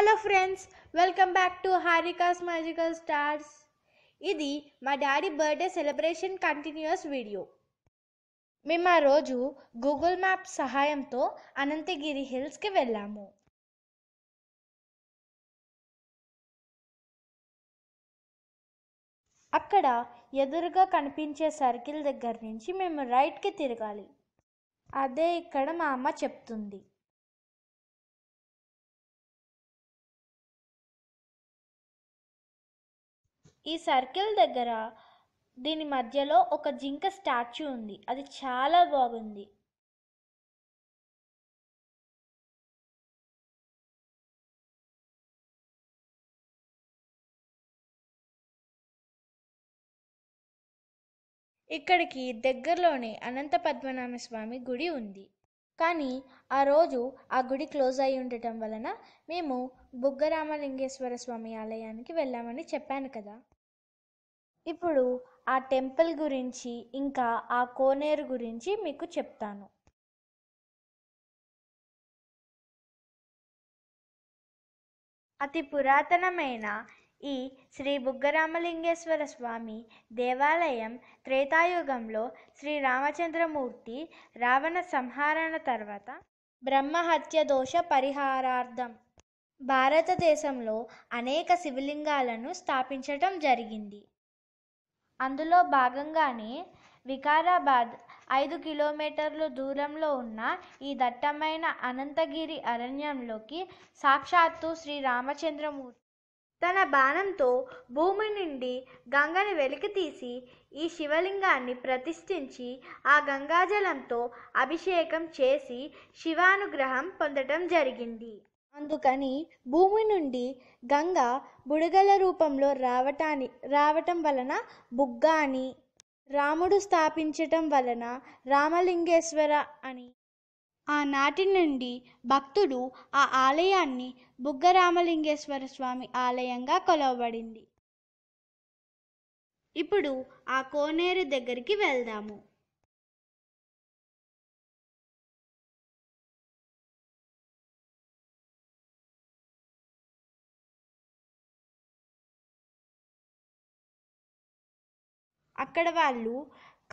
hello friends welcome back to Harika's magical stars ఇది మా daddy birthday celebration continues video మేము ఆ రోజు గూగుల్ మ్యాప్ సహాయంతో అనంతగిరి హిల్స్కి వెళ్ళాము అక్కడ ఎదురుగా కనిపించే సర్కిల్ దగ్గర నుంచి మేము రైట్కి తిరగాలి అదే ఇక్కడ మా అమ్మ చెప్తుంది ఈ సర్కిల్ దగ్గర దీని మధ్యలో ఒక జింక స్టాచ్యూ ఉంది అది చాలా బాగుంది ఇక్కడికి దగ్గరలోనే అనంత పద్మనాభ స్వామి గుడి ఉంది కానీ ఆ రోజు ఆ గుడి క్లోజ్ అయి ఉండటం వలన మేము బుగ్గరామలింగేశ్వర స్వామి ఆలయానికి వెళ్ళామని చెప్పాను కదా ఇప్పుడు ఆ టెంపుల్ గురించి ఇంకా ఆ కోనేరు గురించి మీకు చెప్తాను అతి పురాతనమైన ఈ శ్రీ బుగ్గరామలింగేశ్వర స్వామి దేవాలయం త్రేతాయుగంలో శ్రీ రామచంద్రమూర్తి రావణ సంహారణ తర్వాత బ్రహ్మహత్య దోష పరిహారార్థం భారతదేశంలో అనేక శివలింగాలను స్థాపించటం జరిగింది అందులో భాగంగానే వికారాబాద్ ఐదు కిలోమీటర్ల దూరంలో ఉన్న ఈ దట్టమైన అనంతగిరి అరణ్యంలోకి సాక్షాత్తు శ్రీరామచంద్రమూర్తి తన బాణంతో భూమి నుండి గంగని వెలికితీసి ఈ శివలింగాన్ని ప్రతిష్ఠించి ఆ గంగాజలంతో అభిషేకం చేసి శివానుగ్రహం పొందటం జరిగింది అందుకని భూమి నుండి గంగ బుడగల రూపంలో రావటాని రావటం వలన బుగ్గ అని రాముడు స్థాపించటం వలన రామలింగేశ్వర అని ఆనాటి నుండి భక్తుడు ఆ ఆలయాన్ని బుగ్గ రామలింగేశ్వర స్వామి ఆలయంగా కొలవబడింది ఇప్పుడు ఆ కోనేరు దగ్గరికి వెళ్దాము అక్కడ వాళ్ళు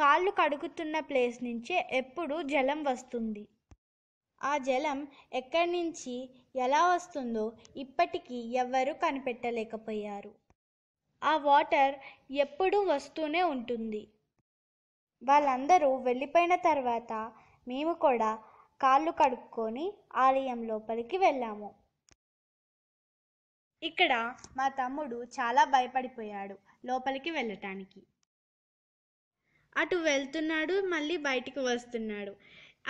కాళ్ళు కడుగుతున్న ప్లేస్ నుంచే ఎప్పుడు జలం వస్తుంది ఆ జలం ఎక్కడి నుంచి ఎలా వస్తుందో ఇప్పటికీ ఎవ్వరూ కనిపెట్టలేకపోయారు ఆ వాటర్ ఎప్పుడూ వస్తూనే ఉంటుంది వాళ్ళందరూ వెళ్ళిపోయిన తర్వాత మేము కూడా కాళ్ళు కడుక్కొని ఆలయం లోపలికి వెళ్ళాము ఇక్కడ మా తమ్ముడు చాలా భయపడిపోయాడు లోపలికి వెళ్ళటానికి అటు వెళ్తున్నాడు మళ్ళీ బయటికి వస్తున్నాడు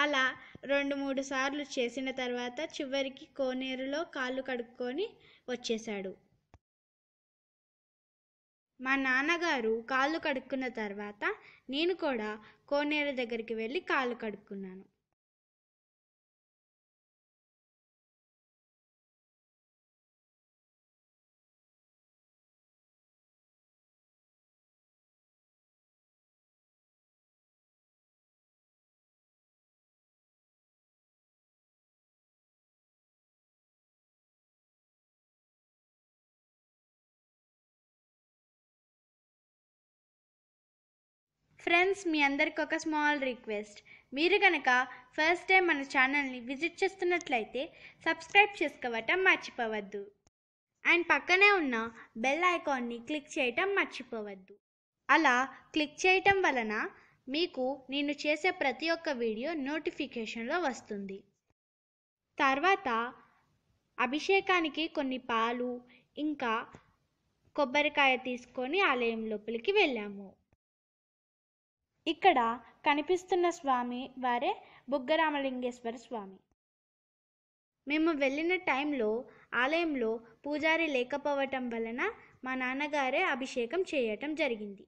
అలా రెండు మూడు సార్లు చేసిన తర్వాత చివరికి కోనేరులో కాళ్ళు కడుక్కొని వచ్చేశాడు మా నాన్నగారు కాళ్ళు కడుక్కున్న తర్వాత నేను కూడా కోనేరు దగ్గరికి వెళ్ళి కాళ్ళు కడుక్కున్నాను ఫ్రెండ్స్ మీ అందరికి ఒక స్మాల్ రిక్వెస్ట్ మీరు కనుక ఫస్ట్ టైం మన ఛానల్ని విజిట్ చేస్తున్నట్లయితే సబ్స్క్రైబ్ చేసుకోవటం మర్చిపోవద్దు అండ్ పక్కనే ఉన్న బెల్ ఐకాన్ని క్లిక్ చేయటం మర్చిపోవద్దు అలా క్లిక్ చేయటం వలన మీకు నేను చేసే ప్రతి ఒక్క వీడియో నోటిఫికేషన్లో వస్తుంది తర్వాత అభిషేకానికి కొన్ని పాలు ఇంకా కొబ్బరికాయ తీసుకొని ఆలయం లోపలికి వెళ్ళాము ఇక్కడ కనిపిస్తున్న స్వామి వారే బుగ్గరామలింగేశ్వర స్వామి మేము వెళ్ళిన టైంలో ఆలయంలో పూజారి లేకపోవటం వలన మా నాన్నగారే అభిషేకం చేయటం జరిగింది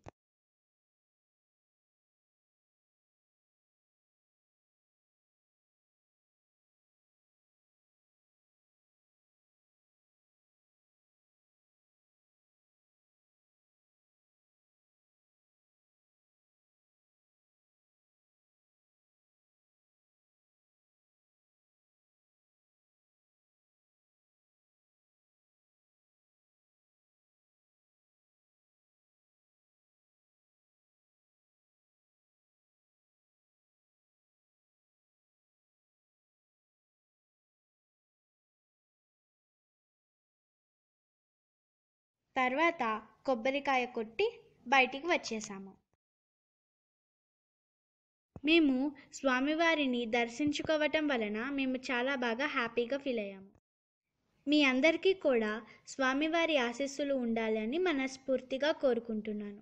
తర్వాత కొబ్బరికాయ కొట్టి బయటికి వచ్చేసాము మేము స్వామివారిని దర్శించుకోవటం వలన మేము చాలా బాగా హ్యాపీగా ఫీల్ అయ్యాము మీ అందరికీ కూడా స్వామివారి ఆశీస్సులు ఉండాలని మనస్ఫూర్తిగా కోరుకుంటున్నాను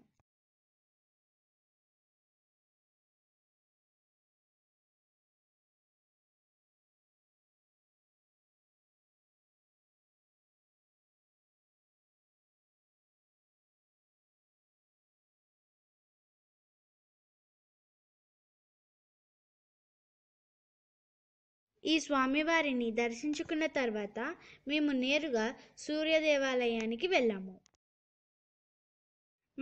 ఈ స్వామివారిని దర్శించుకున్న తర్వాత మేము నేరుగా సూర్య దేవాలయానికి వెళ్ళాము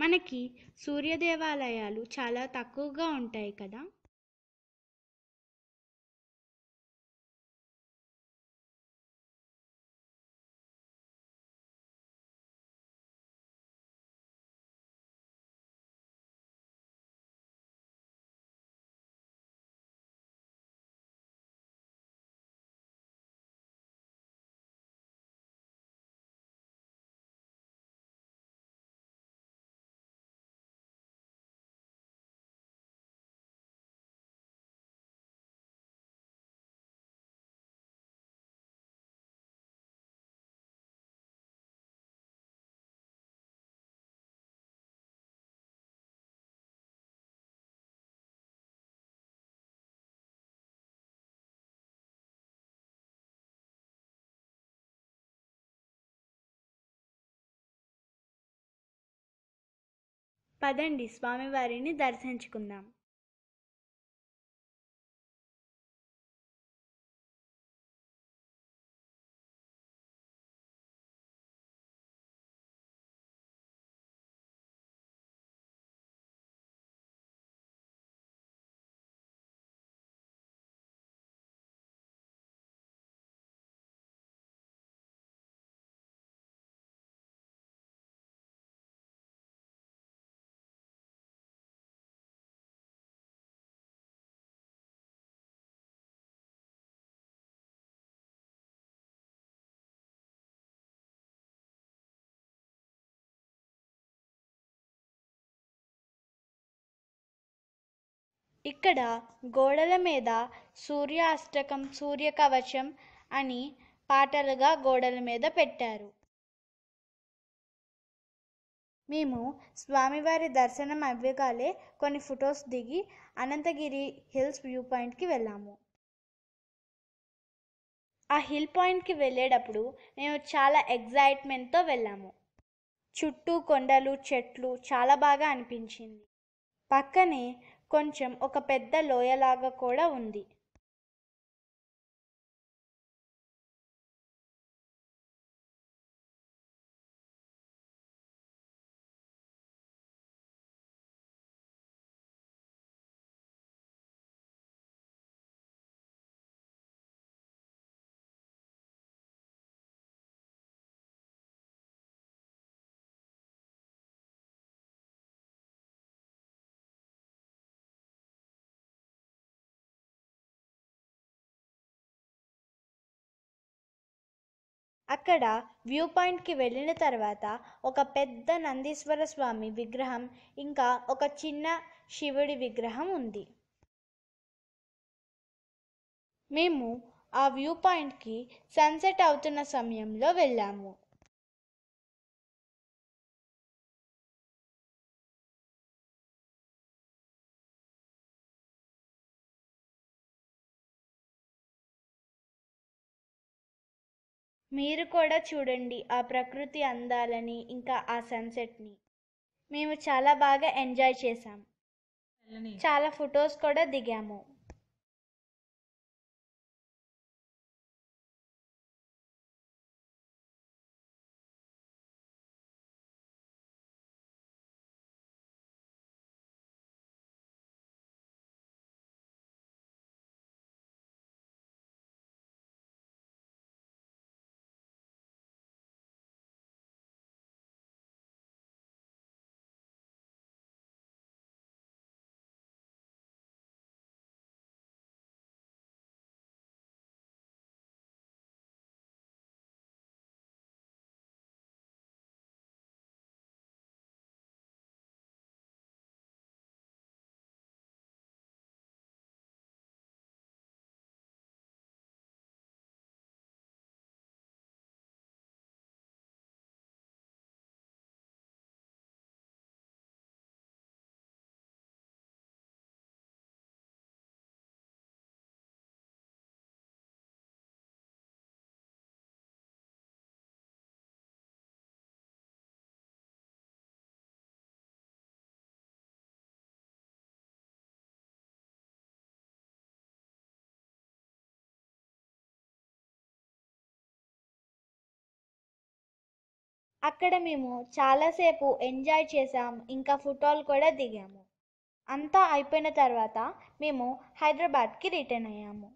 మనకి సూర్య దేవాలయాలు చాలా తక్కువగా ఉంటాయి కదా పదండి స్వామివారిని దర్శించుకుందాం ఇక్కడ గోడల మీద సూర్యాష్టకం కవచం అని పాటలుగా గోడల మీద పెట్టారు మేము స్వామివారి దర్శనం అవ్వగాలే కొన్ని ఫొటోస్ దిగి అనంతగిరి హిల్స్ వ్యూ పాయింట్కి వెళ్ళాము ఆ హిల్ పాయింట్కి వెళ్ళేటప్పుడు మేము చాలా ఎగ్జైట్మెంట్తో వెళ్ళాము చుట్టూ కొండలు చెట్లు చాలా బాగా అనిపించింది పక్కనే కొంచెం ఒక పెద్ద లోయలాగా కూడా ఉంది అక్కడ వ్యూ పాయింట్కి వెళ్ళిన తర్వాత ఒక పెద్ద నందీశ్వర స్వామి విగ్రహం ఇంకా ఒక చిన్న శివుడి విగ్రహం ఉంది మేము ఆ వ్యూ పాయింట్కి సన్సెట్ అవుతున్న సమయంలో వెళ్ళాము మీరు కూడా చూడండి ఆ ప్రకృతి అందాలని ఇంకా ఆ సన్సెట్ని మేము చాలా బాగా ఎంజాయ్ చేసాం చాలా ఫొటోస్ కూడా దిగాము అక్కడ మేము చాలాసేపు ఎంజాయ్ చేసాం ఇంకా ఫోటోలు కూడా దిగాము అంతా అయిపోయిన తర్వాత మేము హైదరాబాద్కి రిటర్న్ అయ్యాము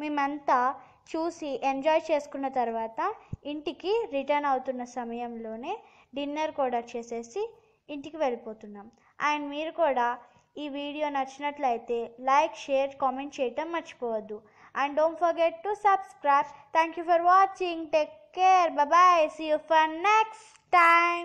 మేమంతా చూసి ఎంజాయ్ చేసుకున్న తర్వాత ఇంటికి రిటర్న్ అవుతున్న సమయంలోనే డిన్నర్ కూడా చేసేసి ఇంటికి వెళ్ళిపోతున్నాం అండ్ మీరు కూడా ఈ వీడియో నచ్చినట్లయితే లైక్ షేర్ కామెంట్ చేయటం మర్చిపోవద్దు and don't forget to subscribe thank you for watching take care bye see you for next time